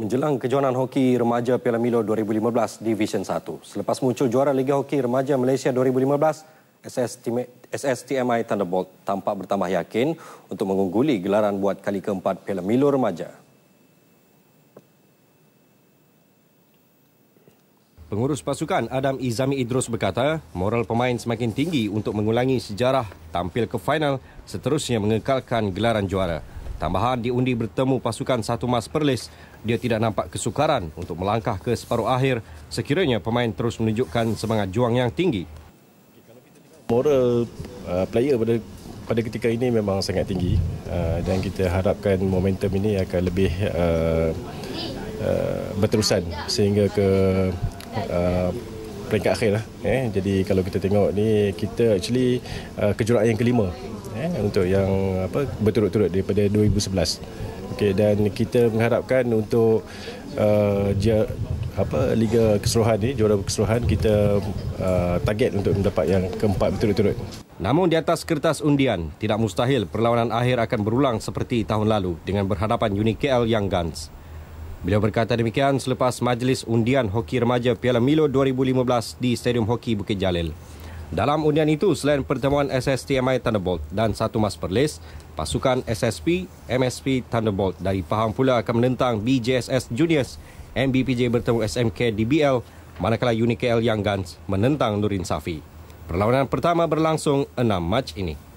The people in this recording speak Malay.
menjelang kejohanan hoki remaja Piala Milo 2015 Division 1. Selepas muncul juara Liga Hoki Remaja Malaysia 2015, SSTMI Thunderbolt tampak bertambah yakin untuk mengungguli gelaran buat kali keempat Piala Milo Remaja. Pengurus pasukan Adam Izami Idrus berkata, moral pemain semakin tinggi untuk mengulangi sejarah tampil ke final seterusnya mengekalkan gelaran juara. Tambahan diundi bertemu pasukan satu mas Perlis, dia tidak nampak kesukaran untuk melangkah ke separuh akhir sekiranya pemain terus menunjukkan semangat juang yang tinggi. Moral uh, player pada pada ketika ini memang sangat tinggi uh, dan kita harapkan momentum ini akan lebih uh, uh, berterusan sehingga ke uh, peringkat akhir lah. Eh. Jadi kalau kita tengok ni kita actually uh, kejuaraan yang kelima eh, untuk yang apa berturut-turut daripada 2011. Okey dan kita mengharapkan untuk uh, dia, apa liga keseluruhan ni juara keseluruhan kita uh, target untuk mendapat yang keempat berturut-turut. Namun di atas kertas undian, tidak mustahil perlawanan akhir akan berulang seperti tahun lalu dengan berhadapan Uni KL Young Guns. Beliau berkata demikian selepas majlis undian hoki remaja Piala Milo 2015 di Stadium Hoki Bukit Jalil. Dalam undian itu, selain pertemuan SSTMI Thunderbolt dan satu mas perlis, pasukan SSP, MSP Thunderbolt dari Pahang pula akan menentang BJSS Juniors, MBPJ bertemu SMK DBL, manakala UNIKL Young Guns menentang Nurin Safi. Perlawanan pertama berlangsung 6 Mac ini.